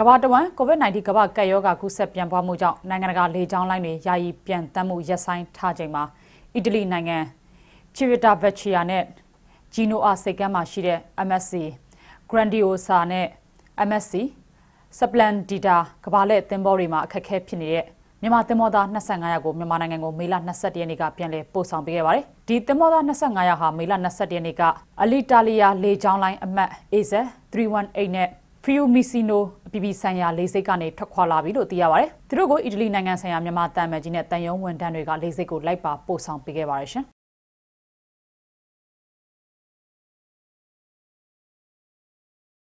ကမ္ဘာတဝန်း COVID-19 ကမ္ဘာကပ်ရောဂါကူးစက်ပြန့်ပွားမှုကြောင့်နိုင်ငံတကာလေကြောင်းလိုင်းတွေယာယီပြန်တမ်းမှုရပ်ဆိုင်းထားချိန်မှာ အီတလီနိုင်ငံ Civita Vecchia နဲ့ Genoa စိတ်ကမ်းမှာရှိတဲ့ MSC Grandiosa နဲ့ MSC Splendida ကမ္ဘာလက်သင်္ဘောတွေမှာအခက်အခဲဖြစ်နေတဲ့မြန်မာသင်္ဘောသား25ယောက်ကိုမြန်မာနိုင်ငံကိုမေလ22ရက်နေ့ကပြန်လည်ပို့ဆောင်ပေးခဲ့ပါတယ်။ဒီသင်္ဘောသား25ယောက်ဟာမေလ22ရက်နေ့ကအလီတာလီယာလေကြောင်းလိုင်းအမှတ် AZ318 နဲ့ Fiumicino အပြည်ပြည်ဆိုင်ရာလေဆိပ်ကနေထွက်ခွာလာပြီလို့သိရပါတယ်။သူတို့ကိုအီတလီနိုင်ငံဆိုင်ရာမြန်မာတန်မန်ကြီးနဲ့တန်ယုံဝန်ထမ်းတွေကလေဆိပ်ကိုလိုက်ပါပို့ဆောင်ပေးခဲ့ပါတယ်ရှင်။